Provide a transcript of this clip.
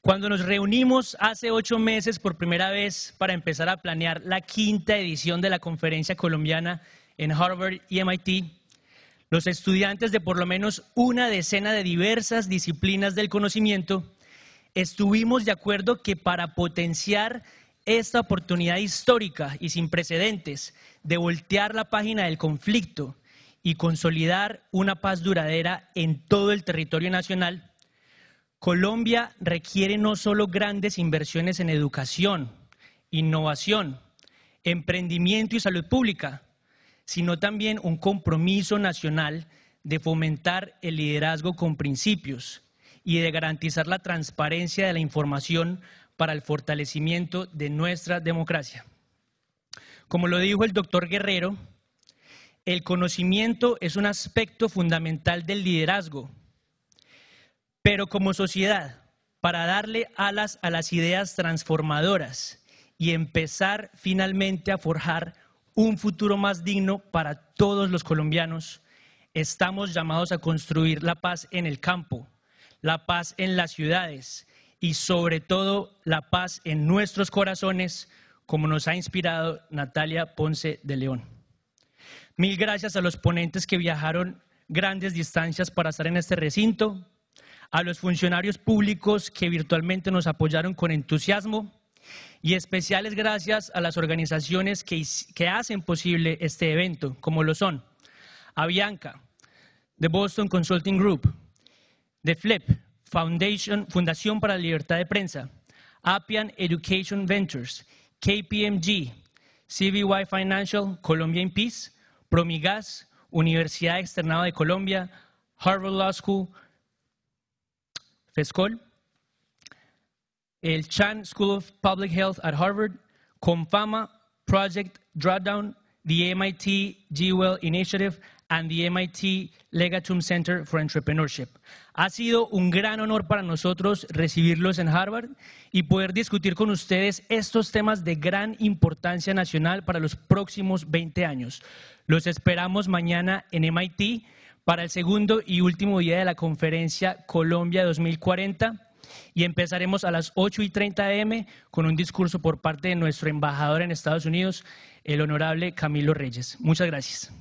Cuando nos reunimos hace ocho meses por primera vez para empezar a planear la quinta edición de la conferencia colombiana en Harvard y MIT, los estudiantes de por lo menos una decena de diversas disciplinas del conocimiento estuvimos de acuerdo que para potenciar esta oportunidad histórica y sin precedentes de voltear la página del conflicto y consolidar una paz duradera en todo el territorio nacional, Colombia requiere no solo grandes inversiones en educación, innovación, emprendimiento y salud pública, sino también un compromiso nacional de fomentar el liderazgo con principios y de garantizar la transparencia de la información para el fortalecimiento de nuestra democracia. Como lo dijo el doctor Guerrero, el conocimiento es un aspecto fundamental del liderazgo pero como sociedad, para darle alas a las ideas transformadoras y empezar finalmente a forjar un futuro más digno para todos los colombianos, estamos llamados a construir la paz en el campo, la paz en las ciudades y sobre todo la paz en nuestros corazones, como nos ha inspirado Natalia Ponce de León. Mil gracias a los ponentes que viajaron grandes distancias para estar en este recinto a los funcionarios públicos que virtualmente nos apoyaron con entusiasmo y especiales gracias a las organizaciones que, que hacen posible este evento, como lo son Avianca, The Boston Consulting Group, The Flip, Foundation, Fundación para la Libertad de Prensa, Appian Education Ventures, KPMG, CBY Financial, Colombia in Peace, Promigas, Universidad Externada de Colombia, Harvard Law School, PESCOL, el Chan School of Public Health at Harvard, CONFAMA, Project Drawdown, the MIT GWEL Initiative, and the MIT Legatum Center for Entrepreneurship. Ha sido un gran honor para nosotros recibirlos en Harvard y poder discutir con ustedes estos temas de gran importancia nacional para los próximos 20 años. Los esperamos mañana en MIT para el segundo y último día de la conferencia Colombia 2040 y empezaremos a las 8 y 30 m con un discurso por parte de nuestro embajador en Estados Unidos, el honorable Camilo Reyes. Muchas gracias.